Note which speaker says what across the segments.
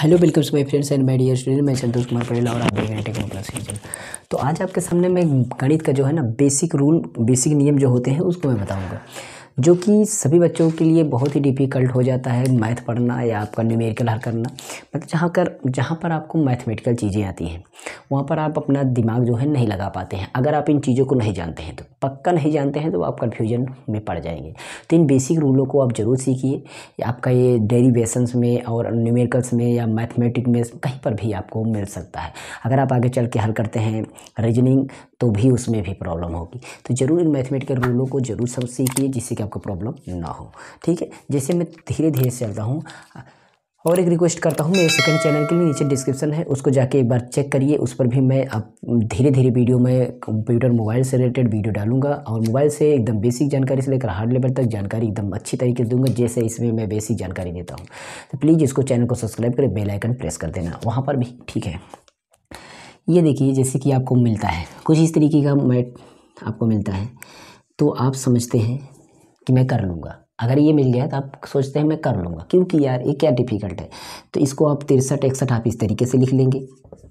Speaker 1: hello welcomes my friends and my dear student मैं संतोष कुमार पटेला और आप देख रहे हैं टेक्नो क्लास रीजन तो आज आपके सामने मैं गणित का जो है ना बेसिक रूल बेसिक नियम जो होते हैं उसको मैं बताऊंगा जो कि सभी बच्चों के लिए बहुत ही डिफ़िकल्ट हो जाता है मैथ पढ़ना या आपका न्यूमेरिकल हर करना मतलब जहाँ कर जहाँ पर आपको मैथमेटिकल चीज़ें आती हैं वहाँ पर आप अपना दिमाग जो है नहीं लगा पाते हैं अगर आप इन चीज़ों को नहीं जानते हैं तो पक्का नहीं जानते हैं तो आप कन्फ्यूजन में पड़ जाएंगे तो इन बेसिक रूलों को आप ज़रूर सीखिए आपका ये डेरीवेशंस में और न्यूमेरिकल्स में या मैथमेटिक में कहीं पर भी आपको मिल सकता है अगर आप आगे चल के हल करते हैं रीजनिंग तो भी उसमें भी प्रॉब्लम होगी तो ज़रूर इन मैथमेटिकल रूलों को ज़रूर सब सीखिए जिससे कि आपको प्रॉब्लम ना हो ठीक है जैसे मैं धीरे धीरे से चलता हूँ और एक रिक्वेस्ट करता हूँ मेरे सेकंड चैनल के लिए नीचे डिस्क्रिप्शन है उसको जाके एक बार चेक करिए उस पर भी मैं अब धीरे धीरे वीडियो में कंप्यूटर मोबाइल से रिलेटेड वीडियो डालूंगा और मोबाइल से एकदम बेसिक जानकारी से लेकर हार्ड लेवल तक जानकारी एकदम अच्छी तरीके से दूंगा जैसे इसमें मैं बेसिक जानकारी देता हूँ तो प्लीज़ इसको चैनल को सब्सक्राइब करें बेलाइकन प्रेस कर देना वहाँ पर भी ठीक है ये देखिए जैसे कि आपको मिलता है कुछ इस तरीके का मैट आपको मिलता है तो आप समझते हैं कि मैं कर लूँगा अगर ये मिल गया तो आप सोचते हैं मैं कर लूँगा क्योंकि यार ये क्या डिफ़िकल्ट है तो इसको आप तिरसठ इकसठ आप इस तरीके से लिख लेंगे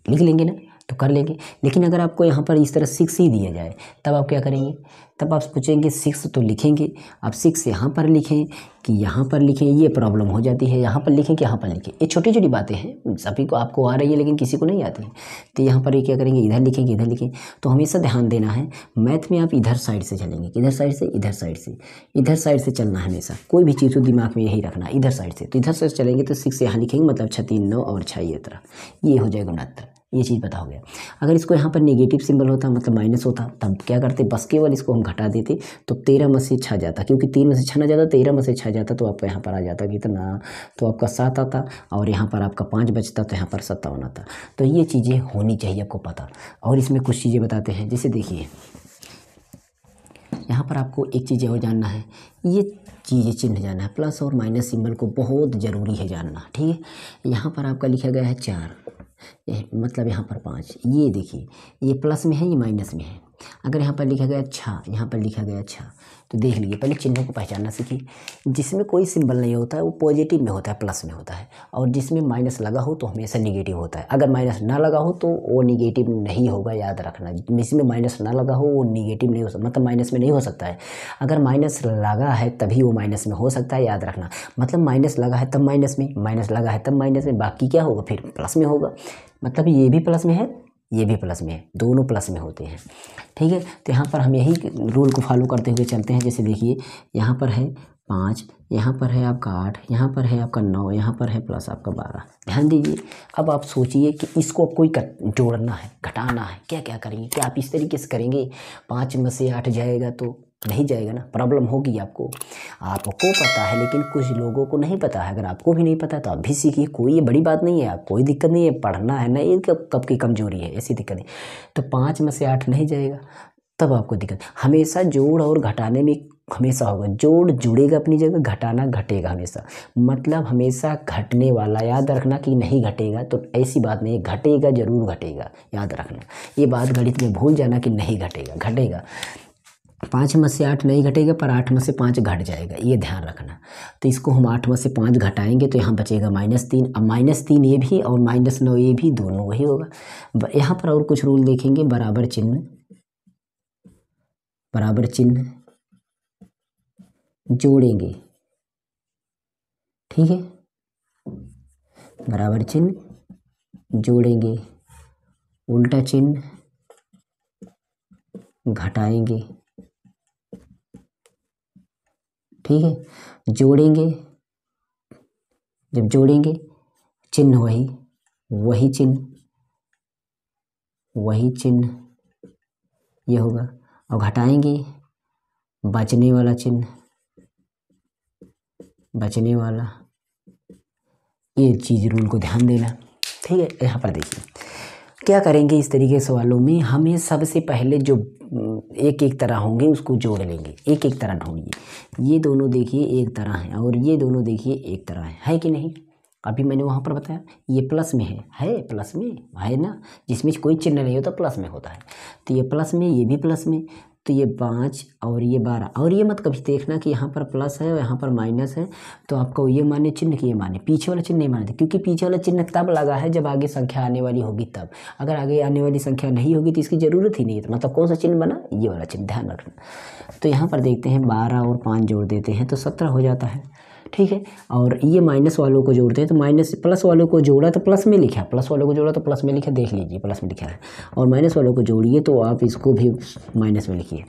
Speaker 1: लिख लेंगे ना तो कर लेंगे लेकिन अगर आपको यहाँ पर इस तरह सिक्स ही दिया जाए तब आप क्या करेंगे तब आप पूछेंगे सिक्स तो लिखेंगे आप सिक्स यहाँ पर लिखें कि यहाँ पर लिखें ये प्रॉब्लम हो जाती है यहाँ पर लिखें कि यहाँ पर लिखें ये छोटी छोटी बातें हैं सभी को आपको आ रही है लेकिन किसी को नहीं आती है तो यहाँ पर ये क्या करेंगे इधर लिखेंगे इधर लिखें तो हमेशा ध्यान देना है मैथ में आप इधर साइड से चलेंगे इधर साइड से इधर साइड से इधर साइड से चलना है हमेशा कोई भी चीज़ को तो दिमाग में यही रखना इधर साइड से तो इधर साइड चलेंगे तो सिक्स यहाँ लिखेंगे मतलब छः तीन नौ और छः ये तरह ये हो जाएगा उनहत्तर ये चीज़ गया अगर इसको यहाँ पर नेगेटिव सिंबल होता मतलब माइनस होता तब तो क्या करते बस केवल इसको हम घटा देते तो तेरह में से छा जाता क्योंकि तीन में से ना जाता तेरह में से छा जाता तो आपका यहाँ पर आ जाता कितना तो आपका सात आता और यहाँ पर आपका पाँच बचता तो यहाँ पर सत्तावन आता तो ये चीज़ें होनी चाहिए आपको पता और इसमें कुछ चीज़ें बताते हैं जैसे देखिए यहाँ पर आपको एक चीज़ और जानना है ये चीज़ें चिन्ह जाना है प्लस और माइनस सिंबल को बहुत ज़रूरी है जानना ठीक है यहाँ पर आपका लिखा गया है चार मतलब यहाँ पर पाँच ये देखिए ये प्लस में है ये माइनस में है अगर यहाँ पर लिखा गया छा यहाँ पर लिखा गया छा तो देख लीजिए पहले चिन्हों को पहचानना सीखिए जिसमें कोई सिंबल नहीं होता है वो पॉजिटिव में होता है प्लस में होता है और जिसमें माइनस लगा हो तो हमेशा निगेटिव होता है अगर माइनस ना लगा हो तो वो निगेटिव नहीं होगा याद रखना जिसमें माइनस ना लगा हो वो निगेटिव नहीं हो सकता मतलब माइनस में नहीं हो सकता है अगर माइनस लगा है तभी वो माइनस में हो सकता है याद रखना मतलब माइनस लगा है तब माइनस में माइनस लगा है तब माइनस में बाकी क्या होगा फिर प्लस में होगा मतलब ये भी प्लस में है ये भी प्लस में है दोनों प्लस में होते हैं ठीक है तो यहाँ पर हम यही रूल को फॉलो करते हुए चलते हैं जैसे देखिए यहाँ पर है पाँच यहाँ पर है आपका आठ यहाँ पर है आपका नौ यहाँ पर है प्लस आपका बारह ध्यान दीजिए अब आप सोचिए कि इसको कोई जोड़ना है घटाना है क्या क्या करेंगे क्या आप इस तरीके से करेंगे पाँच में से आठ जाएगा तो नहीं जाएगा ना प्रॉब्लम होगी आपको आपको पता है लेकिन कुछ लोगों को नहीं पता है अगर आपको भी नहीं पता तो आप भी सीखिए कोई ये बड़ी बात नहीं है कोई दिक्कत नहीं है पढ़ना है ना कब कब की कमजोरी है ऐसी दिक्कत नहीं तो पाँच में से आठ नहीं जाएगा तब आपको दिक्कत हमेशा जोड़ और घटाने में हमेशा होगा जोड़ जुड़ेगा अपनी जगह घटाना घटेगा हमेशा मतलब हमेशा घटने वाला याद रखना कि नहीं घटेगा तो ऐसी बात नहीं घटेगा ज़रूर घटेगा याद रखना ये बात गणित में भूल जाना कि नहीं घटेगा घटेगा पाँच में से आठ नहीं घटेगा पर आठ में से पाँच घट जाएगा ये ध्यान रखना तो इसको हम आठ में से पाँच घटाएंगे तो यहाँ बचेगा माइनस तीन अब माइनस तीन ये भी और माइनस नौ ये भी दोनों वही होगा यहाँ पर और कुछ रूल देखेंगे बराबर चिन्ह बराबर चिन्ह जोड़ेंगे ठीक है बराबर चिन्ह जोड़ेंगे उल्टा चिन्ह घटाएंगे ठीक है जोड़ेंगे जब जोड़ेंगे चिन्ह वही वही चिन्ह वही चिन्ह ये होगा और घटाएंगे बचने वाला चिन्ह बचने वाला ये चीज़ रूल को ध्यान देना ठीक है यहाँ पर देखिए क्या करेंगे इस तरीके के सवालों में हमें सबसे पहले जो एक एक तरह होंगे उसको जोड़ लेंगे एक एक तरह ढूंढिए ये दोनों देखिए एक तरह हैं और ये दोनों देखिए एक तरह हैं है कि नहीं अभी मैंने वहाँ पर बताया ये प्लस में है है प्लस में है ना जिसमें कोई चिन्ह नहीं होता प्लस में होता है तो ये प्लस में ये भी प्लस में तो ये पाँच और ये बारह और ये मत कभी देखना कि यहाँ पर प्लस है और यहाँ पर माइनस है तो आपको ये माने चिन्ह की ये माने पीछे वाला चिन्ह नहीं मानते क्योंकि पीछे वाला चिन्ह तब लगा है जब आगे संख्या आने वाली होगी तब अगर आगे आने वाली संख्या नहीं होगी तो इसकी ज़रूरत ही नहीं है तो मतलब कौन सा चिन्ह बना ये वाला चिन्ह ध्यान रखना तो यहाँ पर देखते हैं बारह और पाँच जोड़ देते हैं तो सत्रह हो जाता है ठीक है और ये माइनस वालों को जोड़ते हैं तो माइनस प्लस वालों को जोड़ा तो प्लस में लिखा प्लस वालों को जोड़ा तो प्लस में लिखा देख लीजिए प्लस में लिखा है और माइनस वालों को जोड़िए तो आप इसको भी माइनस में लिखिए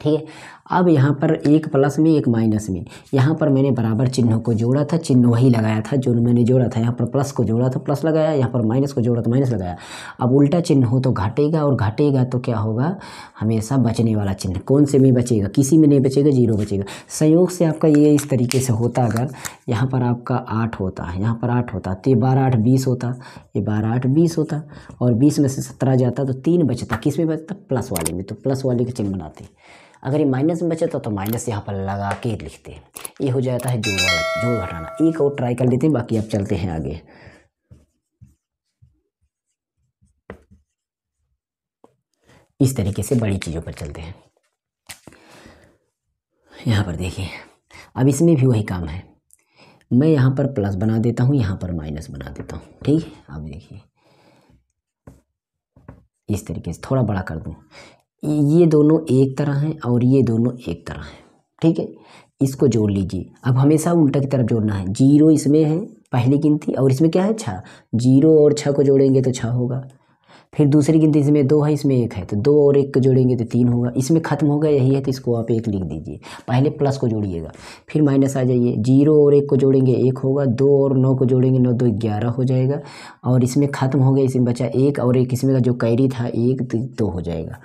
Speaker 1: ठीक है अब यहाँ पर एक प्लस में एक माइनस में यहाँ पर मैंने बराबर चिन्हों को जोड़ा था चिन्ह वही लगाया था जो मैंने जोड़ा था यहाँ पर प्लस को जोड़ा था प्लस लगाया यहाँ पर माइनस को जोड़ा तो माइनस लगाया अब उल्टा चिन्ह हो तो घटेगा और घटेगा तो क्या होगा हमेशा बचने वाला चिन्ह कौन से में बचेगा किसी में नहीं बचेगा जीरो बचेगा संयोग से आपका ये इस तरीके से होता अगर यहाँ पर आपका आठ होता है यहाँ पर आठ होता तो ये बारह आठ बीस होता ये बारह आठ बीस होता और बीस में से सत्रह जाता तो तीन बचता किस में बचता प्लस वाले में तो प्लस वाले का चिन्ह बनाते अगर ये माइनस में बचे तो माइनस यहाँ पर लगा के लिखते हैं ये हो जाता है जोड़ वाला जोड़ घटाना एक और ट्राई कर लेते हैं बाकी आप चलते हैं आगे इस तरीके से बड़ी चीज़ों पर चलते हैं यहाँ पर देखिए अब इसमें भी वही काम है मैं यहाँ पर प्लस बना देता हूँ यहाँ पर माइनस बना देता हूँ ठीक है अब देखिए इस तरीके से थोड़ा बड़ा कर दूँ ये दोनों एक तरह हैं और ये दोनों एक तरह हैं ठीक है इसको जोड़ लीजिए अब हमेशा उल्टा की तरफ जोड़ना है जीरो इसमें है पहली गिनती और इसमें क्या है छः जीरो और छः को जोड़ेंगे तो छः होगा फिर दूसरी गिनती इसमें दो है इसमें एक है तो दो और एक को जोड़ेंगे तो तीन होगा इसमें खत्म हो गया यही है तो इसको आप एक लिख दीजिए पहले प्लस को जोड़िएगा फिर माइनस आ जाइए जीरो और एक को जोड़ेंगे एक होगा दो और नौ को जोड़ेंगे नौ दो ग्यारह हो जाएगा और इसमें ख़त्म हो गया इसमें बचा एक और एक इसमें का जो कैरी था एक तो दो हो जाएगा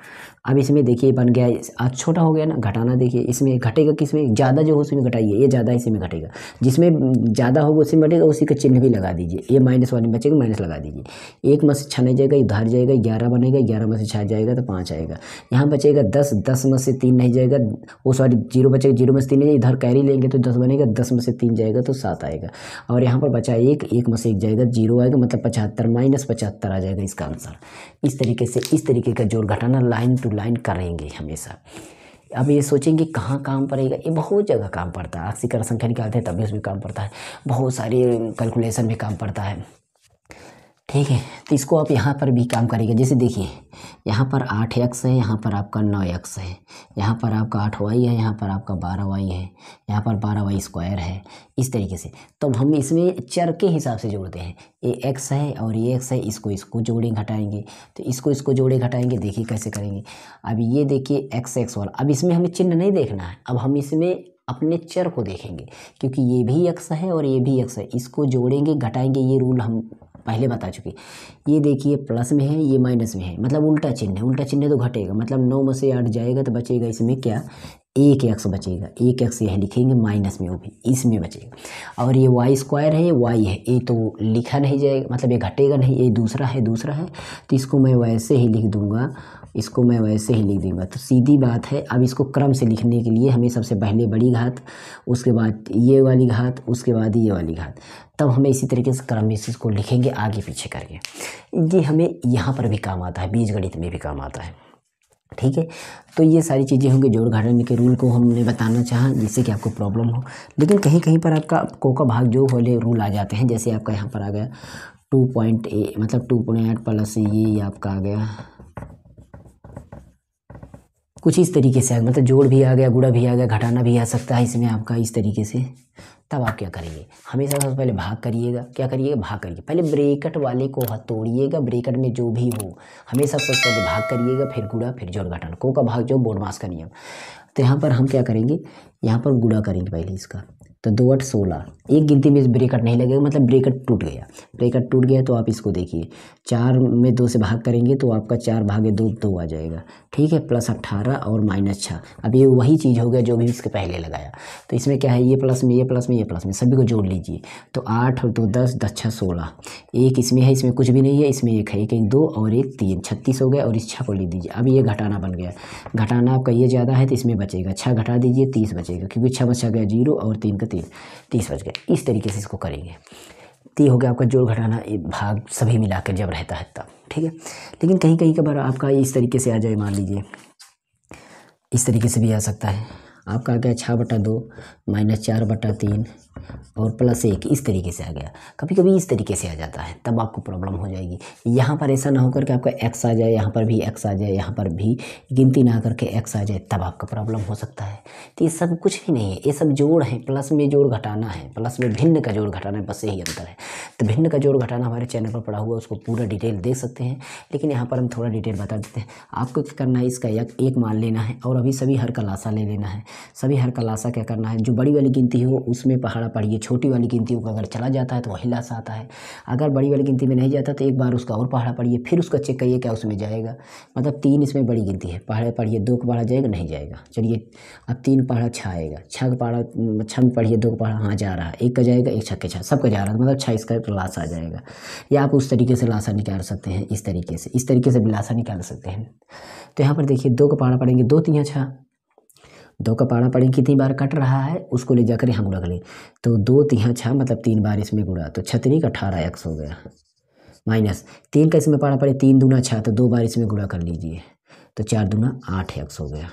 Speaker 1: अब इसमें देखिए बन गया आज छोटा हो गया ना घटाना देखिए इसमें घटेगा किसमें ज़्यादा जो हो उसमें घटाइए ये ज़्यादा इसी में घटेगा जिसमें ज़्यादा होगा उसी में घटेगा उसी का चिन्ह भी लगा दीजिए ये माइनस वाले में बचेगा माइनस लगा दीजिए एक मत छाने जाएगा इधर जाएगा ग्यारह बनेगा ग्यारह में से छः जाएगा तो पाँच आएगा यहाँ बचेगा दस दस में से तीन नहीं जाएगा वो सॉरी जीरो बचेगा जीरो में से तीन नहीं इधर कैरी लेंगे तो दस बनेगा दस में से तीन जाएगा तो सात आएगा और यहाँ पर बचा एक एक में से एक जाएगा जीरो आएगा मतलब पचहत्तर माइनस पचहत्तर आ जाएगा इसका आंसर इस तरीके से इस तरीके का जोड़ घटाना लाइन टू लाइन करेंगे हमेशा अब ये सोचेंगे कहाँ काम पड़ेगा ये बहुत जगह काम पड़ता है आक्सीकर संख्या निकालते हैं तभी उसमें काम पड़ता है बहुत सारे कैलकुलेशन में काम पड़ता है ठीक है तो इसको आप यहाँ पर भी काम करेंगे जैसे देखिए यहाँ पर आठ एक्स है यहाँ पर आपका नौ एक्स है यहाँ पर आपका आठ वाई है यहाँ पर आपका बारह वाई है यहाँ पर बारह वाई स्क्वायर है इस तरीके से तब तो हम इसमें चर के हिसाब से जोड़ते हैं ये एक्स है और ये एक्स है इसको इसको जोड़े घटाएंगे तो इसको इसको जोड़े घटाएंगे देखिए कैसे करेंगे अब ये देखिए एक्स एक्स वाला अब इसमें हमें चिन्ह नहीं देखना है अब हम इसमें अपने चर को देखेंगे क्योंकि ये भी एक्स है और ये भी एक्स है इसको जोड़ेंगे घटाएंगे ये रूल हम पहले बता चुके ये देखिए प्लस में है ये माइनस में है मतलब उल्टा चिन्ह है उल्टा चिन्ह तो घटेगा मतलब नौ में से आठ जाएगा तो बचेगा इसमें क्या एक एक्स बचेगा एक एक्स यह लिखेंगे माइनस में वो भी इसमें बचेगा और ये वाई स्क्वायर है वाई है ये तो लिखा नहीं जाएगा मतलब ये घटेगा नहीं ये दूसरा है दूसरा है तो इसको मैं वैसे ही लिख दूंगा इसको मैं वैसे ही लिख दूंगा तो सीधी बात है अब इसको क्रम से लिखने के लिए हमें सबसे पहले बड़ी घात उसके बाद ये वाली घात उसके बाद ये वाली घात तब हमें इसी तरीके से क्रम में इसको लिखेंगे आगे पीछे करके ये हमें यहाँ पर भी काम आता है गणित में भी काम आता है ठीक है तो ये सारी चीज़ें होंगी जोड़ घटाने के रूल को हमने बताना चाहा जिससे कि आपको प्रॉब्लम हो लेकिन कहीं कहीं पर आपका को का भाग जो वाले रूल आ जाते हैं जैसे आपका यहाँ पर आ गया टू पॉइंट ए मतलब टू पॉइंट प्लस ये आपका आ गया कुछ इस तरीके से आ मतलब जोड़ भी आ गया गुड़ा भी आ गया घटाना भी आ सकता है इसमें आपका इस तरीके से तब आप क्या करेंगे हमेशा सबसे पहले भाग करिएगा क्या करिएगा भाग करिए पहले ब्रेकट वाले को तोड़िएगा ब्रेकट में जो भी हो हमेशा सबसे पहले भाग करिएगा फिर गुड़ा फिर जोड़ घटान को का भाग जो बोर्डमास का नियम तो यहाँ पर हम क्या करेंगे यहाँ पर गुड़ा करेंगे पहले इसका तो दो अट सोलह एक गिनती में इस ब्रेकअट नहीं लगेगा मतलब ब्रेकट टूट गया ब्रेकट टूट गया तो आप इसको देखिए चार में दो से भाग करेंगे तो आपका चार भागे दो दो आ जाएगा ठीक है प्लस अट्ठारह और माइनस छः अब ये वही चीज़ हो गया जो भी इसके पहले लगाया तो इसमें क्या है ये प्लस में ये प्लस में ये प्लस में सभी को जोड़ लीजिए तो आठ और दो दस दस छः सोलह एक इसमें है इसमें कुछ भी नहीं है इसमें एक है एक एक दो और एक तीन छत्तीस हो गया और इस छः को लिख दीजिए अब ये घटाना बन गया घटाना आपका ये ज़्यादा है तो इसमें बचेगा छः घटा दीजिए तीस बचेगा क्योंकि छः बचा गया जीरो और तीन का तीन तीस बज गए इस तरीके से इसको करेंगे ती तो हो गया आपका जोड़ घटाना भाग सभी मिलाकर जब रहता है तब ठीक है लेकिन कहीं कहीं कभार आपका इस तरीके से आ जाए मान लीजिए इस तरीके से भी आ सकता है आपका आ गया छः बटा दो माइनस चार बटा तीन और प्लस एक इस तरीके से आ गया कभी कभी इस तरीके से आ जाता है तब आपको प्रॉब्लम हो जाएगी यहाँ पर ऐसा ना होकर के आपका एक्स आ जाए यहाँ पर भी एक्स आ जाए यहाँ पर भी गिनती ना करके एक्स आ जाए तब आपका प्रॉब्लम हो सकता है तो ये सब कुछ भी नहीं है ये सब जोड़ है प्लस में जोड़ घटाना है प्लस में भिन्न का जोड़ घटाना है बस यही अंतर है तो भिन्न का जोड़ घटाना हमारे चैनल पर पड़ा हुआ उसको पूरा डिटेल देख सकते हैं लेकिन यहाँ पर हम थोड़ा डिटेल बता देते हैं आपको क्या करना है इसका एक, एक मान लेना है और अभी सभी हर कलासा ले लेना है सभी हर कलासा क्या करना है जो बड़ी वाली गिनती हो उसमें पहाड़ दोबारा पढ़िए छोटी वाली गिनती को अगर चला जाता है तो वही लाश आता है अगर बड़ी वाली गिनती में नहीं जाता तो एक बार उसका और पहाड़ा पढ़िए फिर उसका चेक करिए क्या उसमें जाएगा मतलब तीन इसमें बड़ी गिनती है पहाड़े पढ़िए दो का पहाड़ा जाएगा नहीं जाएगा चलिए अब तीन पहाड़ा छः आएगा छः का पहाड़ा मतलब छः में पढ़िए दो का पहाड़ा हाँ जा रहा है एक का जाएगा एक छः के छः सब का जा रहा है मतलब छः इसका तो लाश आ जाएगा या आप उस तरीके से लाशा निकाल सकते हैं इस तरीके से इस तरीके से भी लाशा निकाल सकते हैं तो यहाँ पर देखिए दो का पहाड़ा पड़ेंगे दो तीन छः दो का पारा पड़े कितनी बार कट रहा है उसको ले जाकर यहाँ कर करें तो दो तिहा छः मतलब तीन बार इसमें गुड़ा तो छतरी का अठारह एक्स हो गया माइनस तीन का इसमें पाड़ा पड़े तीन दूना छः तो दो बार इसमें गुड़ा कर लीजिए तो चार दूना आठ एक्स हो गया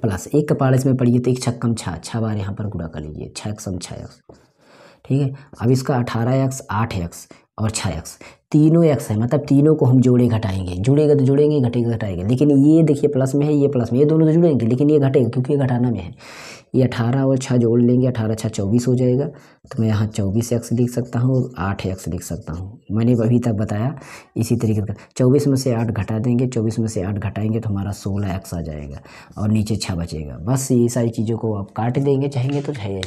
Speaker 1: प्लस एक का पारा इसमें पड़िए तो एक छक्कम छः छः बार यहाँ पर गुड़ा कर लीजिए छः एक्सम छः एक्स ठीक है अब इसका अठारह एक्स आठ एक्स और छः एक्स तीनों एक्स है मतलब तीनों को हम जोड़े घटाएंगे जुड़ेगा तो जुड़ेंगे घटेगा तो घटाएंगे लेकिन ये देखिए प्लस में है ये प्लस में ये दोनों तो जुड़ेंगे लेकिन ये घटेगा क्योंकि ये घटाना में है ये अठारह और छः जोड़ लेंगे अठारह छः चौबीस हो जाएगा तो मैं यहाँ चौबीस एक्स लिख सकता हूँ और आठ एक्स लिख सकता हूँ मैंने अभी तक बताया इसी तरीके का चौबीस में से आठ घटा देंगे चौबीस में से आठ घटाएंगे तो हमारा सोलह एक्स आ जाएगा और नीचे छः बचेगा बस ये सारी चीज़ों को आप काट देंगे चाहेंगे तो चाहिए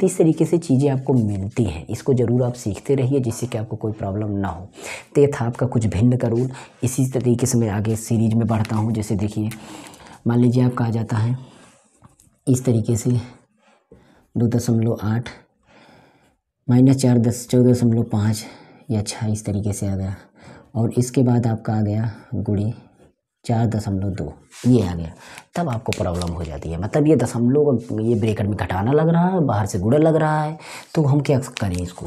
Speaker 1: तो इस तरीके से चीज़ें आपको मिलती हैं इसको ज़रूर आप सीखते रहिए जिससे कि आपको कोई प्रॉब्लम ना हो तो ये था आपका कुछ भिन्न का रूल इसी तरीके से मैं आगे सीरीज में बढ़ता हूँ जैसे देखिए मान लीजिए आप कहा जाता है इस तरीके से दो दशमलव आठ माइनस चार दस चौदह दशमलव पाँच या छः इस तरीके से आ गया और इसके बाद आपका आ गया गुड़ी चार दशमलव दो ये आ गया तब आपको प्रॉब्लम हो जाती है मतलब ये दशमलव ये ब्रेकर में घटाना लग रहा है बाहर से गुड़ा लग रहा है तो हम क्या करें इसको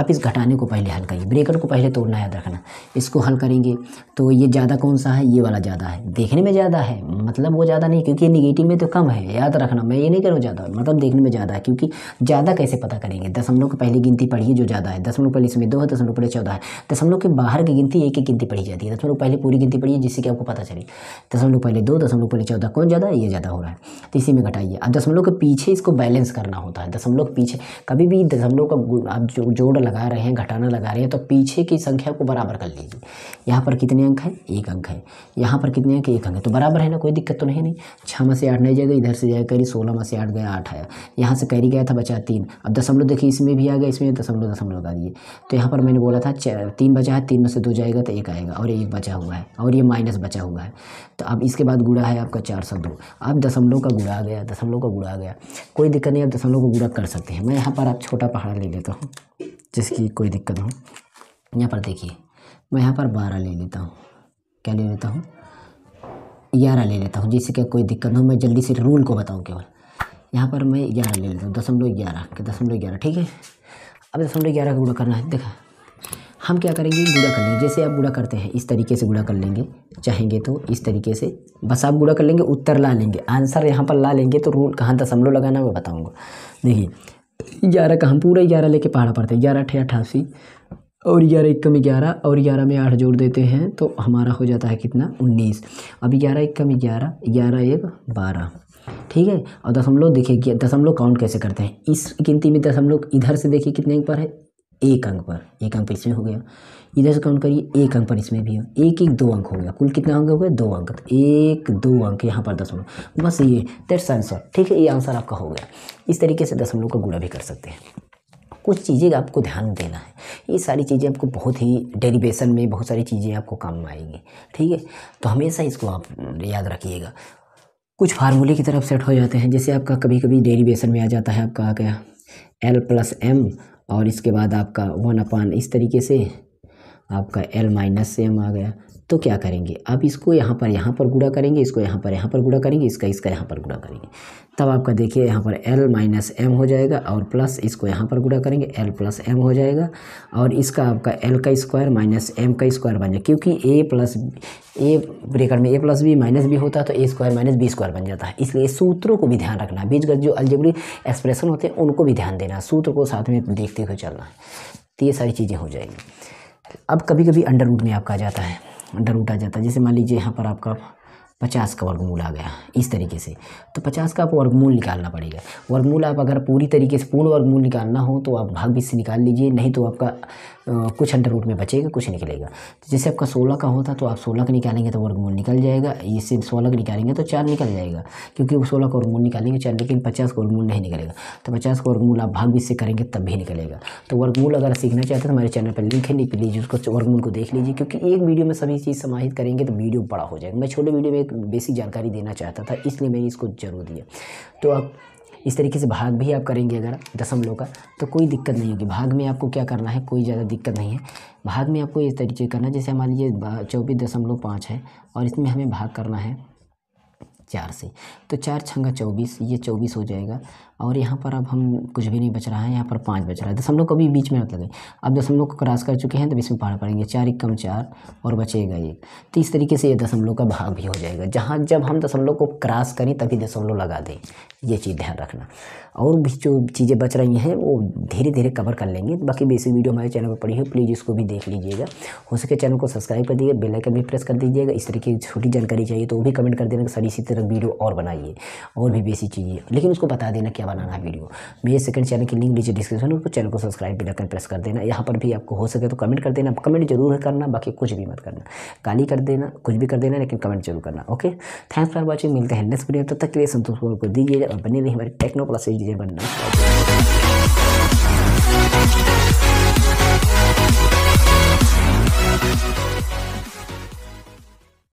Speaker 1: आप इस घटाने को पहले हल करिए ब्रेकर को पहले तोड़ना याद रखना इसको हल करेंगे तो ये ज़्यादा कौन सा है ये वाला ज़्यादा है देखने में ज़्यादा है मतलब वो ज़्यादा नहीं क्योंकि निगेटिव में तो कम है याद रखना मैं ये नहीं करूँ ज़्यादा मतलब देखने में ज़्यादा है क्योंकि ज़्यादा कैसे पता करेंगे दशमलव की पहली गिनती पढ़िए जो ज़्यादा है दशमलव पहले इसमें दो है दशमलव पहले चौदह है दशमलव के बाहर की गिनती एक एक गिनती पढ़ी जाती है दशमलव पहले पूरी गिनती पढ़िए जिससे कि आपको पता चले लोग पहले दो दशमलव पहले चौदह कौन ज़्यादा है ये ज़्यादा हो रहा है तो इसी में घटाइए अब दशमलव के पीछे इसको बैलेंस करना होता है दशमलव के पीछे कभी भी दशमलव का आप जो जोड़ लगा रहे हैं घटाना लगा रहे हैं तो पीछे की संख्या को बराबर कर लीजिए यहाँ पर कितने अंक हैं एक अंक है यहाँ पर कितने अंक एक अंक है तो बराबर है ना कोई दिक्कत तो नहीं नहीं छः में से आठ नहीं जाएगा इधर से जाएगा कैरी सोलह में से आठ गया आठ आया यहाँ से कैरी गया था बचा तीन अब दशमलव देखिए इसमें भी आ गया इसमें दशमलव दशमलव लगा दिए तो यहाँ पर मैंने बोला था तीन बचा है तीन में से दो जाएगा तो एक आएगा और एक बचा हुआ है और ये माइनस बचा हुआ है तो अब इसके बाद गुड़ा है आपका चार सौ दो तो- आप दशमलव का गुड़ा आ गया दशमलव का गुड़ा आ गया कोई दिक्कत नहीं आप दशमलव का गुड़ा कर सकते हैं मैं यहाँ पर आप छोटा पहाड़ा ले लेता हूँ जिसकी कोई दिक्कत हो यहाँ पर देखिए मैं यहाँ पर बारह ले लेता हूँ क्या ले लेता हूँ ग्यारह ले लेता हूँ जिससे क्या कोई दिक्कत ना हो मैं जल्दी से रूल को बताऊँ केवल यहाँ पर मैं ग्यारह ले लेता हूँ दशमलव ग्यारह दसमलव दशमलव ग्यारह ठीक है अब दशमलव ग्यारह का गुड़ा करना है देखा हम क्या करेंगे गुड़ा कर लेंगे जैसे आप गुड़ा करते हैं इस तरीके से गुड़ा कर लेंगे चाहेंगे तो इस तरीके से बस आप गुड़ा कर लेंगे उत्तर ला लेंगे आंसर यहाँ पर ला लेंगे तो रूल कहाँ दशमलव लगाना मैं बताऊँगा देखिए ग्यारह का हम पूरा ग्यारह लेके पहाड़ा पड़ते हैं ग्यारह अठे अठासी और ग्यारह एक ग्यारह और ग्यारह में आठ जोड़ देते हैं तो हमारा हो जाता है कितना उन्नीस अब ग्यारह एक ग्यारह ग्यारह एक बारह ठीक है और दशमलव देखिए दशमलव काउंट कैसे करते हैं इस गिनती में दशमलव इधर से देखिए कितने पर है एक अंक पर एक अंक पर तो इसमें हो गया इधर से काउंट करिए एक अंक पर इसमें भी हो एक एक दो अंक हो गया कुल कितना अंक हो गया दो अंक तो एक दो अंक यहाँ पर दस बस ये दैट्स आंसर ठीक है ये आंसर आपका हो गया इस तरीके से दस का गुणा भी कर सकते हैं कुछ चीज़ें आपको ध्यान देना है ये सारी चीज़ें आपको बहुत ही डेरिवेशन में बहुत सारी चीज़ें आपको काम में आएंगी ठीक है तो हमेशा इसको आप याद रखिएगा कुछ फार्मूले की तरफ सेट हो जाते हैं जैसे आपका कभी कभी डेरिवेशन में आ जाता है आपका आ गया एल प्लस एम और इसके बाद आपका वन अपान इस तरीके से आपका एल माइनस सेम आ गया तो क्या करेंगे अब इसको यहाँ पर यहाँ पर गुड़ा करेंगे इसको यहाँ पर यहाँ पर गुड़ा करेंगे इसका इसका यहाँ पर गुड़ा करेंगे तब आपका देखिए यहाँ पर एल माइनस एम हो जाएगा और प्लस इसको यहाँ पर गुड़ा करेंगे एल प्लस एम हो जाएगा और इसका आपका एल का स्क्वायर माइनस एम का स्क्वायर बन जाए क्योंकि ए प्लस ए ब्रेकर में A plus B minus B होता है तो A square minus B square बन जाता है इसलिए सूत्रों को भी ध्यान रखना बीच का जो अल्जेबरी एक्सप्रेशन होते हैं उनको भी ध्यान देना सूत्र को साथ में देखते हुए चलना है तो ये सारी चीज़ें हो जाएंगी अब कभी कभी अंडर रूट में आपका आ जाता है डर उठा जाता है जैसे मान लीजिए यहाँ पर आपका पचास का वर्गमूल आ गया इस तरीके से तो पचास का आपको वर्गमूल निकालना पड़ेगा वर्गमूल आप अगर पूरी तरीके से पूर्ण वर्गमूल निकालना हो तो आप भाग भी से निकाल लीजिए नहीं तो आपका कुछ अंडर रूट में बचेगा कुछ निकलेगा तो जैसे आपका सोलह का होता तो आप सोलह का निकालेंगे तो वर्गमूल निकल जाएगा इससे सोलह का निकालेंगे तो चार निकल जाएगा क्योंकि वो सोलह का वर्गमूल निकालेंगे चार लेकिन पचास का वर्गमूल नहीं निकलेगा तो पचास का वर्गमूल आप भाग भी से करेंगे तब भी निकलेगा तो वर्गमूल अगर सीखना चाहते तो हमारे चैनल पर लिंक है लिख लीजिए उसको वर्गमूल को देख लीजिए क्योंकि एक वीडियो में सभी चीज़ समाहित करेंगे तो वीडियो बड़ा हो जाएगा मैं छोटे वीडियो में एक बेसिक जानकारी देना चाहता था इसलिए मैंने इसको जरूर दिया तो आप इस तरीके से भाग भी आप करेंगे अगर दशमलव का तो कोई दिक्कत नहीं होगी भाग में आपको क्या करना है कोई ज़्यादा दिक्कत नहीं है भाग में आपको इस तरीके करना है जैसे हमारे लिए चौबीस दशमलव पाँच है और इसमें हमें भाग करना है चार से तो चार छंगा चौबीस ये चौबीस हो जाएगा और यहाँ पर अब हम कुछ भी नहीं बच रहा है यहाँ पर पाँच बच रहा है दशमलव अभी बीच में मत लगे अब दशमलव को क्रॉस कर चुके हैं तो इसमें पढ़ पड़ेंगे चार एक कम चार और बचेगा एक तो इस तरीके से ये दशमलव का भाग भी हो जाएगा जहाँ जब हम दशमलव को क्रॉस करें तभी दशमलव लगा दें ये चीज़ ध्यान रखना और भी जो चीज़ें बच रही हैं वो धीरे धीरे कवर कर लेंगे बाकी बेसिक वीडियो हमारे चैनल पर पड़ी है प्लीज़ इसको भी देख लीजिएगा हो सके चैनल को सब्सक्राइब कर दीजिए आइकन भी प्रेस कर दीजिएगा इस तरीके की छोटी जानकारी चाहिए तो वो भी कमेंट कर देना सर इसी तरह वीडियो और बनाइए और भी बेसिक चीज़ें लेकिन उसको बता देना क्या बनाना वीडियो मेरे सेकंड चैनल की लिंक नीचे डिस्क्रिप्शन में उसको चैनल को सब्सक्राइब भी रखकर प्रेस कर देना यहाँ पर भी आपको हो सके तो कमेंट कर देना कमेंट जरूर करना बाकी कुछ भी मत करना गाली कर देना कुछ भी कर देना लेकिन कमेंट जरूर करना ओके थैंक्स फॉर वॉचिंग मिलते हैं नेक्स्ट वीडियो तब तक के लिए संतोष को दीजिए और बने रही हमारी टेक्नो प्लस डीजे बनना